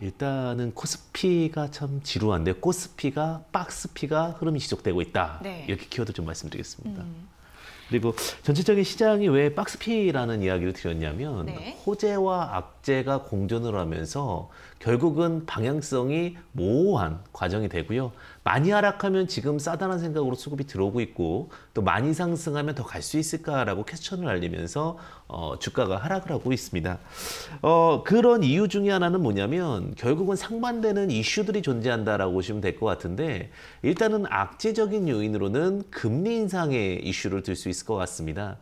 일단은 코스피가 참 지루한데 코스피가 박스피가 흐름이 지속되고 있다. 네. 이렇게 키워드 좀 말씀드리겠습니다. 음. 그리고 전체적인 시장이 왜 박스피라는 이야기를 드렸냐면 네. 호재와 악재가 공존을 하면서 결국은 방향성이 모호한 과정이 되고요. 많이 하락하면 지금 싸다는 생각으로 수급이 들어오고 있고 또 많이 상승하면 더 갈 수 있을까라고 퀘스천을 알리면서 어, 주가가 하락을 하고 있습니다. 어, 그런 이유 중에 하나는 뭐냐면 결국은 상반되는 이슈들이 존재한다라고 보시면 될 것 같은데 일단은 악재적인 요인으로는 금리 인상의 이슈를 들 수 있을 것 같습니다.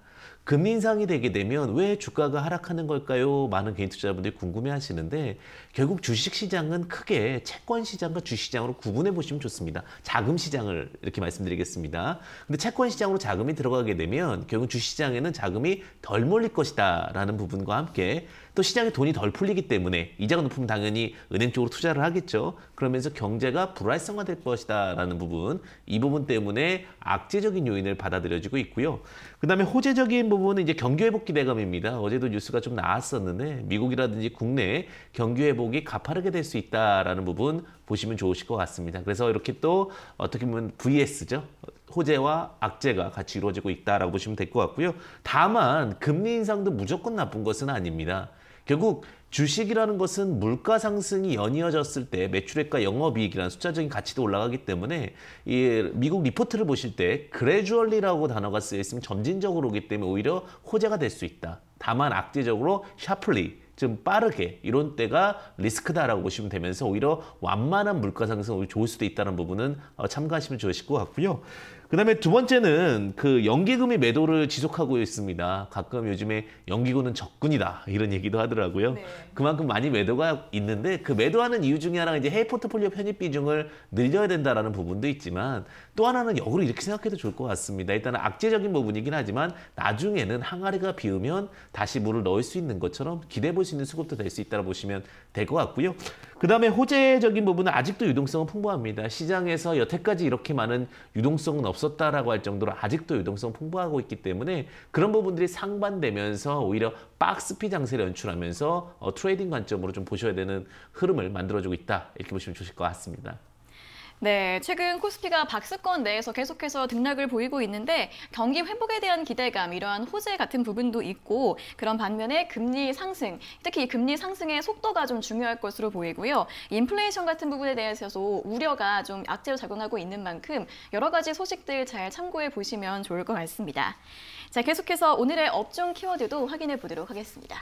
금리 인상이 되게 되면 왜 주가가 하락하는 걸까요? 많은 개인 투자자분들이 궁금해 하시는데 결국 주식 시장은 크게 채권 시장과 주식 시장으로 구분해 보시면 좋습니다. 자금 시장을 이렇게 말씀드리겠습니다. 근데 채권 시장으로 자금이 들어가게 되면 결국 주식 시장에는 자금이 덜 몰릴 것이다라는 부분과 함께 또 시장에 돈이 덜 풀리기 때문에 이자가 높으면 당연히 은행 쪽으로 투자를 하겠죠. 그러면서 경제가 불활성화될 것이다라는 부분 이 부분 때문에 악재적인 요인을 받아들여지고 있고요. 그다음에 호재적인 부분 부분은 이제 경기회복기 대금입니다. 어제도 뉴스가 좀 나왔었는데 미국이라든지 국내 경기회복이 가파르게 될 수 있다라는 부분 보시면 좋으실 것 같습니다. 그래서 이렇게 또 어떻게 보면 VS죠. 호재와 악재가 같이 이루어지고 있다라고 보시면 될 것 같고요. 다만 금리 인상도 무조건 나쁜 것은 아닙니다. 결국 주식이라는 것은 물가 상승이 연이어졌을 때 매출액과 영업이익이라는 숫자적인 가치도 올라가기 때문에 이 미국 리포트를 보실 때그 r 주얼리라고 단어가 쓰여 있으면 점진적으로기 때문에 오히려 호재가 될 수 있다. 다만 악재적으로 샤플리 좀 빠르게 이런 때가 리스크다라고 보시면 되면서 오히려 완만한 물가 상승이 좋을 수도 있다는 부분은 어, 참고하시면 좋으실 것 같고요. 그 다음에 두 번째는 그 연기금이 매도를 지속하고 있습니다. 가끔 요즘에 연기금은 적군이다 이런 얘기도 하더라고요. 네. 그만큼 많이 매도가 있는데 그 매도하는 이유 중에 하나가 이제 해외 포트폴리오 편입 비중을 늘려야 된다라는 부분도 있지만 또 하나는 역으로 이렇게 생각해도 좋을 것 같습니다. 일단은 악재적인 부분이긴 하지만 나중에는 항아리가 비우면 다시 물을 넣을 수 있는 것처럼 기대볼 수 있는 수급도 될 수 있다고 보시면 될 것 같고요. 그 다음에 호재적인 부분은 아직도 유동성은 풍부합니다. 시장에서 여태까지 이렇게 많은 유동성은 없 없었다라고 할 정도로 아직도 유동성 풍부하고 있기 때문에 그런 부분들이 상반되면서 오히려 박스피 장세를 연출하면서 어, 트레이딩 관점으로 좀 보셔야 되는 흐름을 만들어주고 있다 이렇게 보시면 좋을 것 같습니다. 네, 최근 코스피가 박스권 내에서 계속해서 등락을 보이고 있는데 경기 회복에 대한 기대감, 이러한 호재 같은 부분도 있고 그런 반면에 금리 상승, 특히 금리 상승의 속도가 좀 중요할 것으로 보이고요. 인플레이션 같은 부분에 대해서도 우려가 좀 악재로 작용하고 있는 만큼 여러 가지 소식들 잘 참고해 보시면 좋을 것 같습니다. 자, 계속해서 오늘의 업종 키워드도 확인해 보도록 하겠습니다.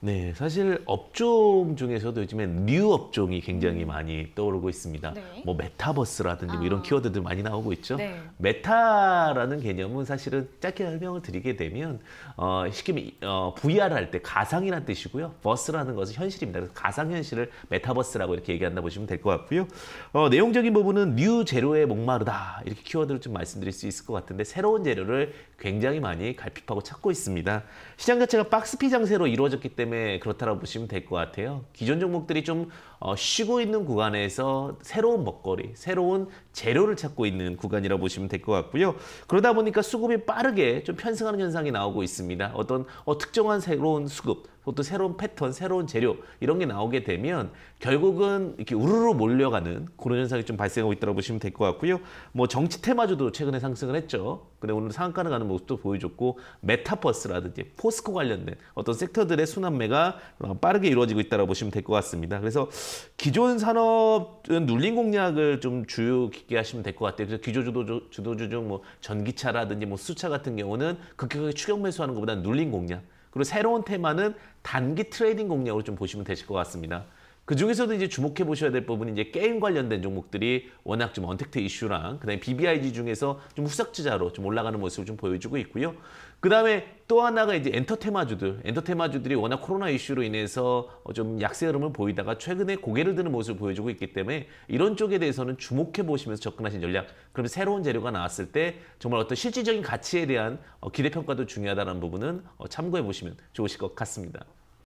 네, 사실 업종 중에서도 요즘엔뉴 업종이 굉장히 음. 많이 떠오르고 있습니다. 네. 뭐 메타 메타버스라든지 뭐 이런 아. 키워드들 많이 나오고 있죠. 네. 메타라는 개념은 사실은 짧게 설명을 드리게 되면 어, 쉽게 어, VR 할때 가상이란 뜻이고요. 버스라는 것은 현실입니다. 그래서 가상 현실을 메타버스라고 이렇게 얘기한다 보시면 될 것 같고요. 어, 내용적인 부분은 뉴 제로의 목마르다 이렇게 키워드를 좀 말씀드릴 수 있을 것 같은데 새로운 재료를 굉장히 많이 갈핍하고 찾고 있습니다. 시장 자체가 박스피 장세로 이루어졌기 때문에 그렇다고 보시면 될 것 같아요. 기존 종목들이 좀 어, 쉬고 있는 구간에서 새로운 먹거리, 새로운 재료를 찾고 있는 구간이라고 보시면 될 것 같고요. 그러다 보니까 수급이 빠르게 좀 편승하는 현상이 나오고 있습니다. 어떤 어, 특정한 새로운 수급, 또 새로운 패턴, 새로운 재료 이런 게 나오게 되면 결국은 이렇게 우르르 몰려가는 그런 현상이 좀 발생하고 있다고 보시면 될 것 같고요. 뭐 정치 테마주도 최근에 상승을 했죠. 근데 오늘 상한가를 가는 모습도 보여줬고 메타버스라든지 포스코 관련된 어떤 섹터들의 순환매가 어, 빠르게 이루어지고 있다고 보시면 될 것 같습니다. 그래서 기존 산업은 눌린 공략을 좀 주요 깊게 하시면 될 것 같아요. 그래서 기조 주도주, 주도주 중뭐 전기차라든지 뭐 수차 같은 경우는 급격하게 추격 매수하는 것보다는 눌린 공략 그리고 새로운 테마는 단기 트레이딩 공략으로 좀 보시면 되실 것 같습니다. 그 중에서도 이제 주목해 보셔야 될 부분이 이제 게임 관련된 종목들이 워낙 좀 언택트 이슈랑 그다음에 BBIG 중에서 좀후삭지자로좀 올라가는 모습을 좀 보여주고 있고요. 그다음에 또 하나가 이제 엔터테마주들, 엔터테마주들이 워낙 코로나 이슈로 인해서 어, 좀 약세 흐름을 보이다가 최근에 고개를 드는 모습을 보여주고 있기 때문에 이런 쪽에 대해서는 주목해 보시면서 접근하신 전략, 그럼 새로운 재료가 나왔을 때 정말 어떤 실질적인 가치에 대한 어, 기대 평가도 중요하다는 부분은 어, 참고해 보시면 좋으실 것 같습니다.